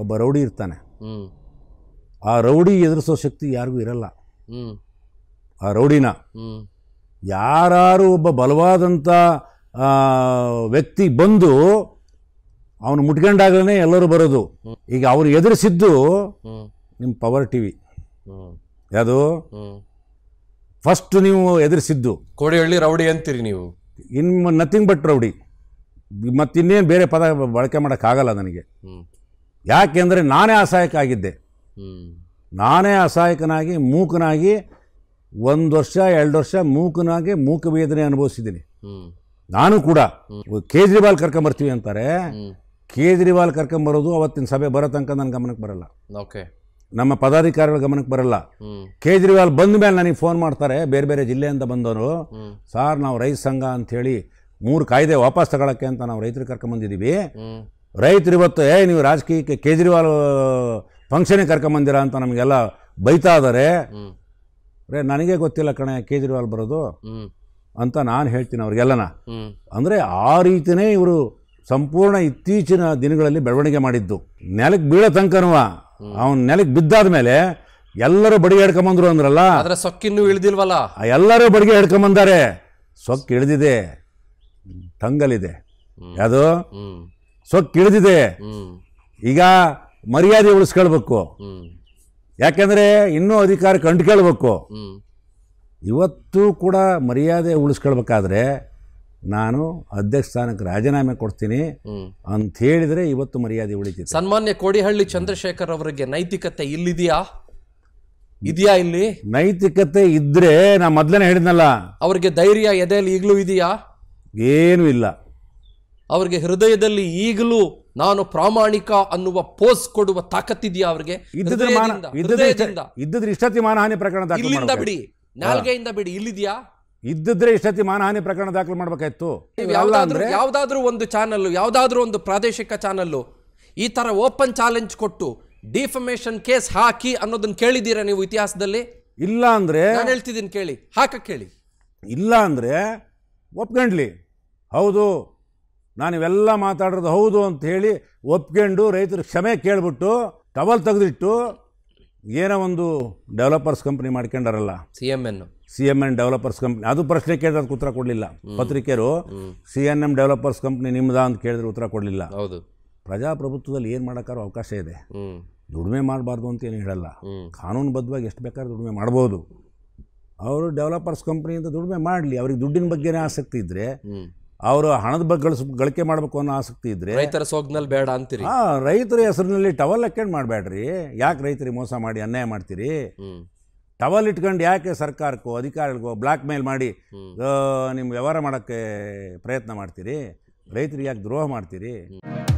ಒಬ್ಬ ರೌಡಿ ಇರ್ತಾನೆ ಆ ರೌಡಿ ಎದುರಿಸೋ ಶಕ್ತಿ ಯಾರಿಗೂ ಇರಲ್ಲ ಆ ರೌಡಿನ ಯಾರು ಒಬ್ಬ ಬಲವಾದಂಥ ವ್ಯಕ್ತಿ ಬಂದು ಅವನು ಮುಟ್ಕೊಂಡಾಗಲೇ ಎಲ್ಲರೂ ಬರೋದು ಈಗ ಅವ್ರು ಎದುರಿಸಿದ್ದು ನಿಮ್ಮ ಪವರ್ ಟಿ ವಿ ಯಾವುದು ಫಸ್ಟ್ ನೀವು ಎದುರಿಸಿದ್ದು ಕೋಡಿಹಳ್ಳಿ ರೌಡಿ ಅಂತೀರಿ ನೀವು ಇನ್ ನಥಿಂಗ್ ಬಟ್ ರೌಡಿ ಮತ್ತಿನ್ನೇನು ಬೇರೆ ಪದ ಬಳಕೆ ಮಾಡೋಕ್ಕಾಗಲ್ಲ ನನಗೆ ಯಾಕೆಂದರೆ ನಾನೇ ಅಸಹಾಯಕ ಆಗಿದ್ದೆ ನಾನೇ ಅಸಹಾಯಕನಾಗಿ ಮೂಕನಾಗಿ ಒಂದು ವರ್ಷ ಎರಡು ವರ್ಷ ಮೂಕನಾಗಿ ಮೂಕ ವೇದನೆ ಅನುಭವಿಸಿದ್ದೀನಿ ನಾನು ಕೂಡ ಕೇಜ್ರಿವಾಲ್ ಕರ್ಕೊಂಬರ್ತೀವಿ ಅಂತಾರೆ ಕೇಜ್ರಿವಾಲ್ ಕರ್ಕೊಂಬರೋದು ಅವತ್ತಿನ ಸಭೆ ಬರೋ ತನಕ ನನ್ನ ಗಮನಕ್ಕೆ ಬರಲ್ಲ ಓಕೆ ನಮ್ಮ ಪದಾಧಿಕಾರಿಗಳ ಗಮನಕ್ಕೆ ಬರಲ್ಲ ಕೇಜ್ರಿವಾಲ್ ಬಂದ ಮೇಲೆ ನನಗೆ ಫೋನ್ ಮಾಡ್ತಾರೆ ಬೇರೆ ಬೇರೆ ಜಿಲ್ಲೆಯಿಂದ ಬಂದವರು ಸಾರ್ ನಾವು ರೈತ ಸಂಘ ಅಂಥೇಳಿ ಮೂರು ಕಾಯ್ದೆ ವಾಪಸ್ ತಗೊಳಕ್ಕೆ ಅಂತ ನಾವು ರೈತರು ಕರ್ಕೊಂಬಂದಿದ್ದೀವಿ ರೈತರು ಇವತ್ತು ಏ ನೀವು ರಾಜಕೀಯಕ್ಕೆ ಕೇಜ್ರಿವಾಲ್ ಫಂಕ್ಷನಿಗೆ ಕರ್ಕೊಂಬಂದಿರ ಅಂತ ನಮಗೆಲ್ಲ ಬೈತಾ ಇದಾರೆ ರೇ ನನಗೆ ಗೊತ್ತಿಲ್ಲ ಕಣೆ ಕೇಜ್ರಿವಾಲ್ ಬರೋದು ಅಂತ ನಾನು ಹೇಳ್ತೀನಿ ಅವ್ರಿಗೆಲ್ಲನ ಅಂದರೆ ಆ ರೀತಿಯೇ ಇವರು ಸಂಪೂರ್ಣ ಇತ್ತೀಚಿನ ದಿನಗಳಲ್ಲಿ ಬೆಳವಣಿಗೆ ಮಾಡಿದ್ದು ನೆಲಕ್ಕೆ ಬೀಳೋ ತನಕನುವ ಅವನ ನೆಲಕ್ಕೆ ಬಿದ್ದಾದ ಮೇಲೆ ಎಲ್ಲರೂ ಬಡಿಗೆ ಹಿಡ್ಕೊಂಬಂದ್ರು ಅಂದ್ರಲ್ಲ ಅದರ ಸೊಕ್ಕಿನ್ನೂ ಇಳಿದಿಲ್ವಲ್ಲ ಎಲ್ಲರೂ ಬಡಿಗೆ ಹಿಡ್ಕೊಂಬಂದಾರೆ ಸೊಕ್ಕು ಇಳಿದಿದೆ ತಂಗಲಿದೆ ಯಾವುದು ಸೊಕ್ಕಿಳಿದಿದೆ ಈಗ ಮರ್ಯಾದೆ ಉಳಿಸ್ಕೊಳ್ಬೇಕು ಯಾಕಂದ್ರೆ ಇನ್ನೂ ಅಧಿಕಾರ ಕಂಡುಕೊಳ್ಬೇಕು ಇವತ್ತು ಕೂಡ ಮರ್ಯಾದೆ ಉಳಿಸ್ಕೊಳ್ಬೇಕಾದ್ರೆ ನಾನು ಅಧ್ಯಕ್ಷ ಸ್ಥಾನಕ್ಕೆ ರಾಜೀನಾಮೆ ಕೊಡ್ತೀನಿ ಅಂತ ಹೇಳಿದ್ರೆ ಇವತ್ತು ಮರ್ಯಾದೆ ಉಳಿತೀನಿ ಸನ್ಮಾನ್ಯ ಕೋಡಿಹಳ್ಳಿ ಚಂದ್ರಶೇಖರ್ ಅವರಿಗೆ ನೈತಿಕತೆ ಇಲ್ಲಿದೆಯಾ ಇದೆಯಾ ಇಲ್ಲಿ ನೈತಿಕತೆ ಇದ್ರೆ ನಾ ಮೊದ್ಲೇನೆ ಹೇಳಿದ್ನಲ್ಲ ಅವರಿಗೆ ಧೈರ್ಯ ಎದೆಯಲ್ಲಿ ಈಗಲೂ ಇದೆಯಾ ಏನೂ ಇಲ್ಲ ಅವರಿಗೆ ಹೃದಯದಲ್ಲಿ ಈಗಲೂ ನಾನು ಪ್ರಾಮಾಣಿಕ ಅನ್ನುವ ಪೋಸ್ ಕೊಡುವ ತಾಕತ್ತಿದೆಯಾ ಅವರಿಗೆ ಇಷ್ಟತಿ ಮಾನಹಾನಿ ಪ್ರಕರಣ ಇಲ್ಲಿಂದ ಬಿಡಿ ನಾಲ್ಗೆಯಿಂದ ಬಿಡಿ ಇಲ್ಲಿದೆಯಾ ಇದ್ದಿದ್ರೆ ಇಷ್ಟತಿ ಮಾನಹಾನಿ ಪ್ರಕರಣ ದಾಖಲು ಮಾಡಬೇಕಾಯ್ತು ಯಾವ್ದಾದ್ರೂ ಒಂದು ಚಾನಲ್ ಯಾವ್ದಾದ್ರೂ ಒಂದು ಪ್ರಾದೇಶಿಕ ಚಾನಲ್ ಈ ತರ ಓಪನ್ ಚಾಲೆಂಜ್ ಕೊಟ್ಟು ಡಿಫಮೇಷನ್ ಕೇಸ್ ಹಾಕಿ ಅನ್ನೋದನ್ನ ಕೇಳಿದ್ದೀರಾ ನೀವು ಇತಿಹಾಸದಲ್ಲಿ ಇಲ್ಲ ಅಂದ್ರೆ ನಾನು ಹೇಳ್ತಿದ್ದೀನಿ ಕೇಳಿ ಹಾಕಕ್ಕೆ ಕೇಳಿ ಇಲ್ಲ ಅಂದ್ರೆ ಒಪ್ಕೊಂಡ್ಲಿ ಹೌದು ನಾನು ಮಾತಾಡೋದು ಹೌದು ಅಂತ ಹೇಳಿ ಒಪ್ಕೊಂಡು ರೈತರು ಕ್ಷಮೆ ಕೇಳಿಬಿಟ್ಟು ಟವಲ್ ತೆಗೆದಿಟ್ಟು ಏನೋ ಒಂದು ಡೆವಲಪರ್ಸ್ ಕಂಪ್ನಿ ಮಾಡ್ಕೊಂಡಾರಲ್ಲ C M N C M N developers company ಅದು ಪ್ರಶ್ನೆ ಕೇಳಿದ್ರೆ ಉತ್ತರ ಕೊಡಲಿಲ್ಲ ಪತ್ರಿಕೆಯರು C N M developers company ನಿಮ್ಮದಾ ಅಂತ ಕೇಳಿದ್ರೆ ಉತ್ತರ ಕೊಡಲಿಲ್ಲ ಹೌದು ಪ್ರಜಾಪ್ರಭುತ್ವದಲ್ಲಿ ಏನು ಮಾಡೋಕ್ಕಾರು ಅವಕಾಶ ಇದೆ ದುಡಿಮೆ ಮಾಡಬಾರ್ದು ಅಂತ ಏನು ಹೇಳಲ್ಲ ಕಾನೂನುಬದ್ಧವಾಗಿ ಎಷ್ಟು ಬೇಕಾದ್ರೂ ದುಡಿಮೆ ಮಾಡ್ಬೋದು ಅವರು ಡೆವಲಪರ್ಸ್ ಕಂಪ್ನಿಯಿಂದ ದುಡಿಮೆ ಮಾಡಲಿ ಅವ್ರಿಗೆ ದುಡ್ಡಿನ ಬಗ್ಗೆನೇ ಆಸಕ್ತಿ ಇದ್ದರೆ ಅವರು ಹಣದ ಬಗ್ಗೆ ಗಳಿಕೆ ಮಾಡಬೇಕು ಅನ್ನೋ ಆಸಕ್ತಿ ಇದ್ರೆ ರೈತರ ಸೋಗ್ನಲ್ಲಿ ಬೇಡ ಅಂತೀರಿ ಹಾಂ ರೈತರ ಹೆಸರಿನಲ್ಲಿ ಟವಲ್ ಹಾಕೊಂಡು ಮಾಡಬೇಡ್ರಿ ಯಾಕೆ ರೈತರಿಗೆ ಮೋಸ ಮಾಡಿ ಅನ್ಯಾಯ ಮಾಡ್ತೀರಿ ಟವಲ್ ಇಟ್ಕೊಂಡು ಯಾಕೆ ಸರ್ಕಾರಕ್ಕೋ ಅಧಿಕಾರಿಗಳಿಗೋ ಬ್ಲ್ಯಾಕ್ ಮೇಲ್ ಮಾಡಿ ನಿಮ್ಮ ವ್ಯವಹಾರ ಮಾಡೋಕ್ಕೆ ಪ್ರಯತ್ನ ಮಾಡ್ತೀರಿ ರೈತರಿಗೆ ಯಾಕೆ ದ್ರೋಹ ಮಾಡ್ತೀರಿ